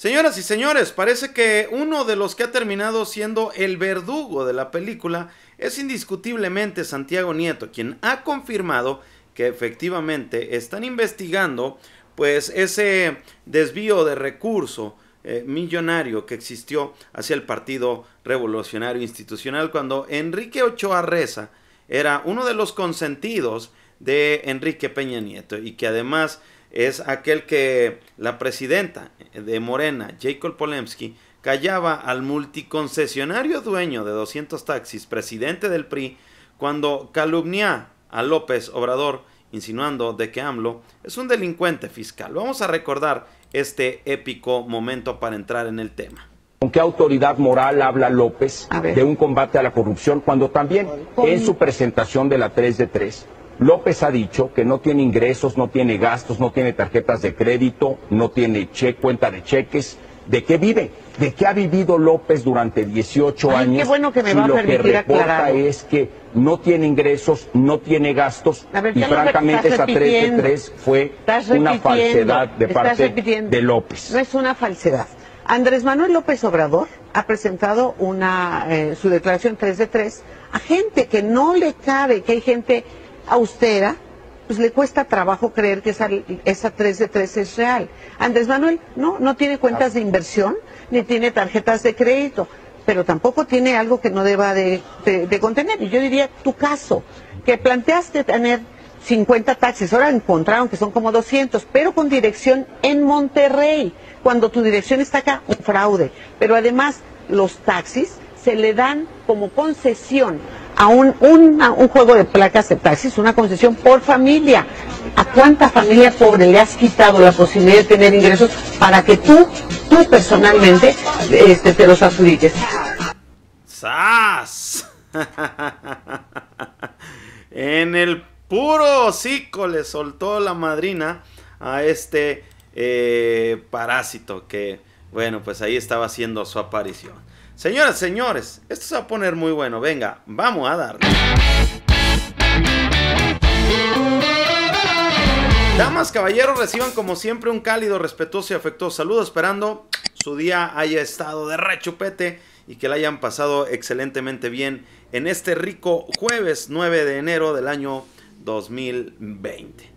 Señoras y señores, parece que uno de los que ha terminado siendo el verdugo de la película es indiscutiblemente Santiago Nieto, quien ha confirmado que efectivamente están investigando pues ese desvío de recurso eh, millonario que existió hacia el Partido Revolucionario Institucional cuando Enrique Ochoa Reza era uno de los consentidos de Enrique Peña Nieto y que además es aquel que la presidenta de Morena, Jacob Polemski, callaba al multiconcesionario dueño de 200 taxis, presidente del PRI, cuando calumnia a López Obrador, insinuando de que AMLO es un delincuente fiscal. Vamos a recordar este épico momento para entrar en el tema. ¿Con qué autoridad moral habla López de un combate a la corrupción cuando también en su presentación de la 3 de 3 López ha dicho que no tiene ingresos, no tiene gastos, no tiene tarjetas de crédito, no tiene cuenta de cheques. ¿De qué vive? ¿De qué ha vivido López durante 18 años? Qué bueno que me va a que reporta es que no tiene ingresos, no tiene gastos y francamente esa 3 de 3 fue una falsedad de parte de López. es una falsedad. Andrés Manuel López Obrador ha presentado una, eh, su declaración 3 de 3 a gente que no le cabe, que hay gente austera, ¿ah? pues le cuesta trabajo creer que esa, esa 3 de 3 es real. Andrés Manuel no, no tiene cuentas de inversión, ni tiene tarjetas de crédito, pero tampoco tiene algo que no deba de, contener. Y yo diría tu caso, que planteaste tener 50 taxis, ahora encontraron que son como 200, pero con dirección en Monterrey, cuando tu dirección está acá, un fraude. Pero además los taxis se le dan como concesión a un, juego de placas de taxis, una concesión por familia. ¿A cuánta familia pobre le has quitado la posibilidad de tener ingresos para que tú, tú personalmente, este, te los adjudiques? ¡Sas! en el puro hocico le soltó la madrina a este eh, parásito que bueno, pues ahí estaba haciendo su aparición. Señoras, señores, esto se va a poner muy bueno. Venga, vamos a darle. Damas, caballeros, reciban como siempre un cálido, respetuoso y afectuoso saludo, esperando su día haya estado de rechupete y que la hayan pasado excelentemente bien en este rico jueves 9 de enero del año 2020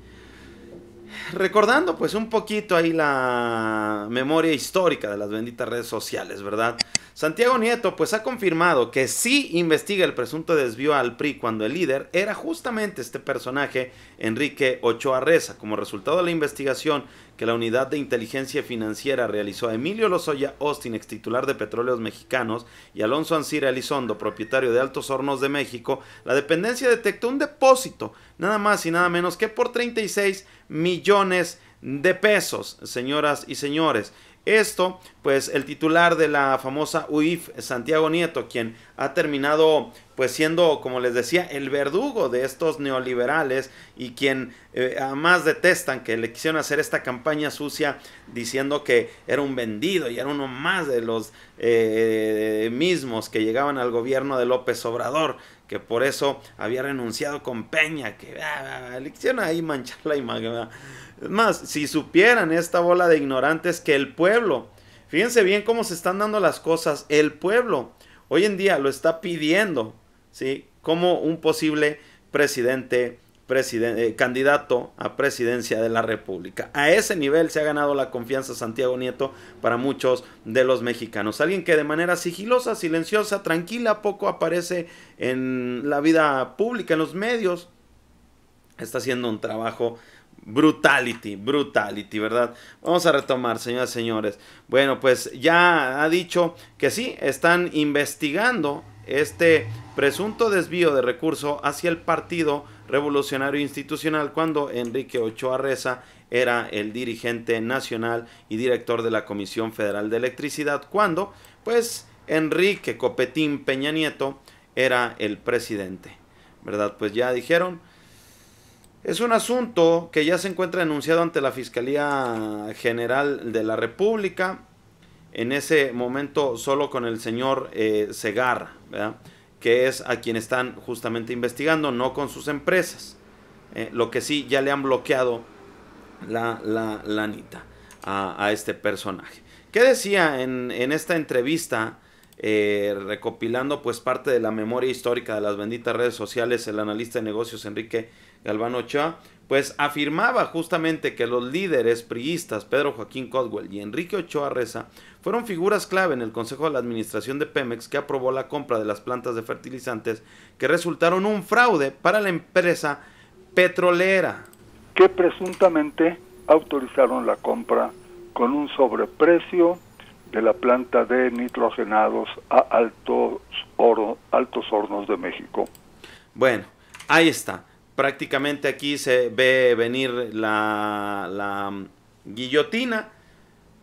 recordando pues un poquito ahí la memoria histórica de las benditas redes sociales, ¿verdad? Santiago Nieto pues ha confirmado que sí investiga el presunto desvío al PRI cuando el líder era justamente este personaje, Enrique Ochoa Reza. Como resultado de la investigación que la Unidad de Inteligencia Financiera realizó a Emilio Lozoya Austin, ex titular de Petróleos Mexicanos, y Alonso Ancira Elizondo, propietario de Altos Hornos de México, la dependencia detectó un depósito, nada más y nada menos que por 36 millones de pesos, señoras y señores. Esto, pues el titular de la famosa UIF, Santiago Nieto, quien ha terminado pues siendo, como les decía, el verdugo de estos neoliberales y quien eh, además detestan que le quisieron hacer esta campaña sucia diciendo que era un vendido y era uno más de los eh, mismos que llegaban al gobierno de López Obrador, que por eso había renunciado con Peña, que ah, ah, ah, le quisieron ahí manchar la imagen. Más, si supieran esta bola de ignorantes que el pueblo, fíjense bien cómo se están dando las cosas, el pueblo hoy en día lo está pidiendo ¿sí? como un posible presidente, eh, candidato a presidencia de la República. A ese nivel se ha ganado la confianza Santiago Nieto para muchos de los mexicanos. Alguien que de manera sigilosa, silenciosa, tranquila, poco aparece en la vida pública, en los medios, está haciendo un trabajo Brutality, brutality, ¿verdad? Vamos a retomar, señoras y señores. Bueno, pues ya ha dicho que sí, están investigando este presunto desvío de recurso hacia el Partido Revolucionario Institucional cuando Enrique Ochoa Reza era el dirigente nacional y director de la Comisión Federal de Electricidad cuando pues Enrique Copetín Peña Nieto era el presidente. ¿Verdad? Pues ya dijeron, es un asunto que ya se encuentra denunciado ante la Fiscalía General de la República en ese momento solo con el señor eh, Segarra, que es a quien están justamente investigando, no con sus empresas. Eh, lo que sí, ya le han bloqueado la, la, a, este personaje. ¿Qué decía en, esta entrevista? Eh, recopilando pues parte de la memoria histórica de las benditas redes sociales, el analista de negocios Enrique Galvano Ochoa, pues afirmaba justamente que los líderes priistas Pedro Joaquín Codwell y Enrique Ochoa Reza fueron figuras clave en el Consejo de la Administración de Pemex que aprobó la compra de las plantas de fertilizantes que resultaron un fraude para la empresa petrolera. Que presuntamente autorizaron la compra con un sobreprecio de la planta de nitrogenados a altos, altos hornos de México. Bueno, ahí está prácticamente aquí se ve venir la, la mm, guillotina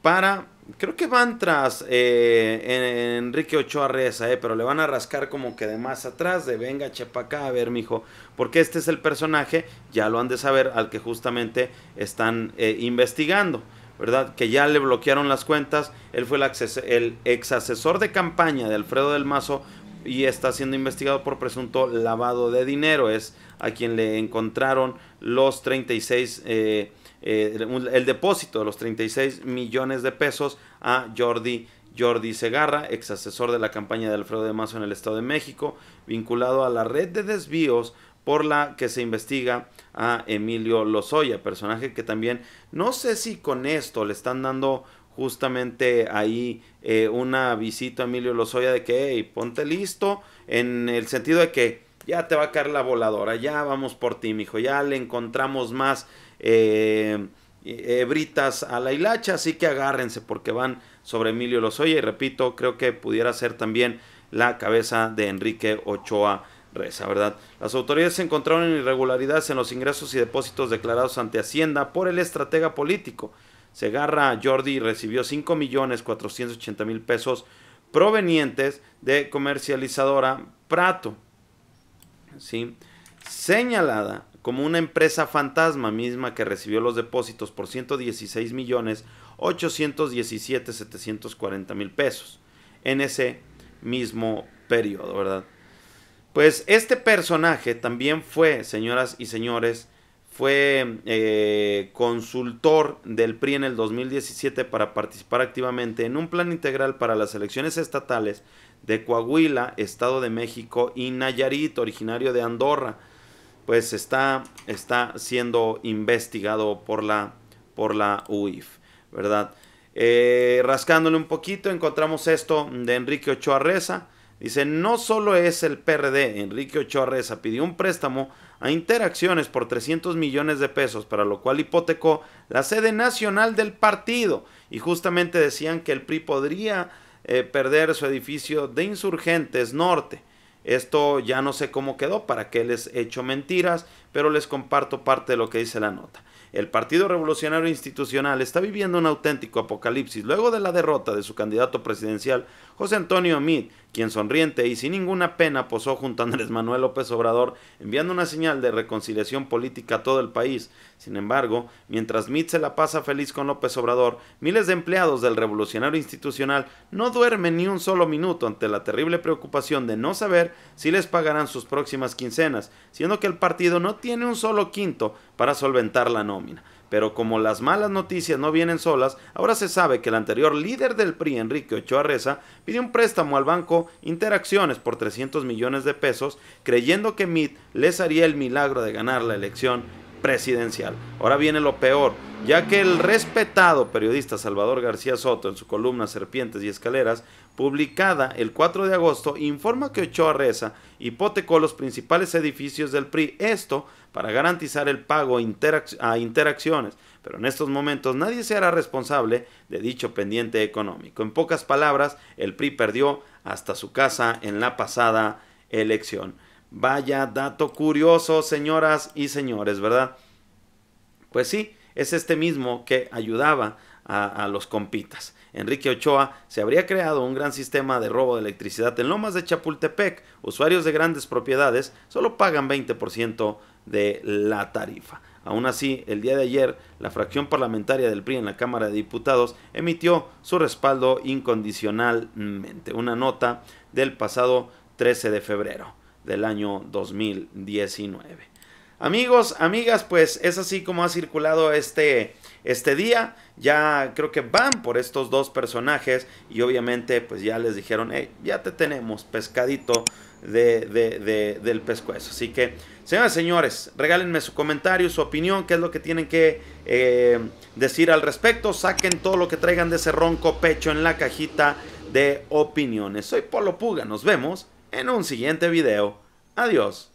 para, creo que van tras eh, Enrique Ochoa Reza, eh, pero le van a rascar como que de más atrás, de venga, chepa a ver, mijo, porque este es el personaje, ya lo han de saber, al que justamente están eh, investigando. ¿verdad? Que ya le bloquearon las cuentas. Él fue el, el ex asesor de campaña de Alfredo del Mazo y está siendo investigado por presunto lavado de dinero. Es a quien le encontraron los 36, eh, eh, el, depósito de los 36 millones de pesos a Jordi. Jordi Segarra, ex asesor de la campaña de Alfredo de Mazo en el Estado de México, vinculado a la red de desvíos por la que se investiga a Emilio Lozoya, personaje que también no sé si con esto le están dando justamente ahí eh, una visita a Emilio Lozoya de que, hey, ponte listo, en el sentido de que ya te va a caer la voladora, ya vamos por ti, mijo, ya le encontramos más eh, eh, hebritas a la hilacha, así que agárrense porque van sobre Emilio Lozoya y repito, creo que pudiera ser también la cabeza de Enrique Ochoa. Reza, ¿verdad? Las autoridades encontraron irregularidades en los ingresos y depósitos declarados ante Hacienda por el estratega político. Segarra Jordi recibió 5.480.000 pesos provenientes de comercializadora Prato, ¿sí? señalada como una empresa fantasma misma que recibió los depósitos por 116 millones mil pesos en ese mismo periodo, ¿verdad? Pues este personaje también fue, señoras y señores, fue eh, consultor del PRI en el 2017 para participar activamente en un plan integral para las elecciones estatales de Coahuila, Estado de México y Nayarit, originario de Andorra. Pues está, está siendo investigado por la, por la UIF, ¿verdad? Eh, rascándole un poquito, encontramos esto de Enrique Ochoa Reza Dice, no solo es el PRD, Enrique Ochoa Reza pidió un préstamo a Interacciones por 300 millones de pesos, para lo cual hipotecó la sede nacional del partido. Y justamente decían que el PRI podría eh, perder su edificio de Insurgentes Norte. Esto ya no sé cómo quedó, para qué les he hecho mentiras, pero les comparto parte de lo que dice la nota el Partido Revolucionario Institucional está viviendo un auténtico apocalipsis luego de la derrota de su candidato presidencial, José Antonio Meade, quien sonriente y sin ninguna pena posó junto a Andrés Manuel López Obrador, enviando una señal de reconciliación política a todo el país. Sin embargo, mientras Meade se la pasa feliz con López Obrador, miles de empleados del Revolucionario Institucional no duermen ni un solo minuto ante la terrible preocupación de no saber si les pagarán sus próximas quincenas, siendo que el partido no tiene un solo quinto para solventar la no. Pero como las malas noticias no vienen solas, ahora se sabe que el anterior líder del PRI, Enrique Ochoa Reza, pidió un préstamo al banco Interacciones por 300 millones de pesos, creyendo que MIT les haría el milagro de ganar la elección presidencial. Ahora viene lo peor, ya que el respetado periodista Salvador García Soto, en su columna Serpientes y Escaleras, publicada el 4 de agosto, informa que Ochoa Reza hipotecó los principales edificios del PRI, esto para garantizar el pago a interacciones, pero en estos momentos nadie se hará responsable de dicho pendiente económico. En pocas palabras, el PRI perdió hasta su casa en la pasada elección. Vaya dato curioso, señoras y señores, ¿verdad? Pues sí, es este mismo que ayudaba a, los compitas. Enrique Ochoa se habría creado un gran sistema de robo de electricidad en Lomas de Chapultepec. Usuarios de grandes propiedades solo pagan 20% de la tarifa. Aún así, el día de ayer, la fracción parlamentaria del PRI en la Cámara de Diputados emitió su respaldo incondicionalmente, una nota del pasado 13 de febrero del año 2019. Amigos, amigas, pues es así como ha circulado este, este día. Ya creo que van por estos dos personajes y obviamente pues ya les dijeron, hey, ya te tenemos pescadito del pescuezo. Así que, señoras señores, regálenme su comentario, su opinión, qué es lo que tienen que eh, decir al respecto. Saquen todo lo que traigan de ese ronco pecho en la cajita de opiniones. Soy Polo Puga, nos vemos en un siguiente video. Adiós.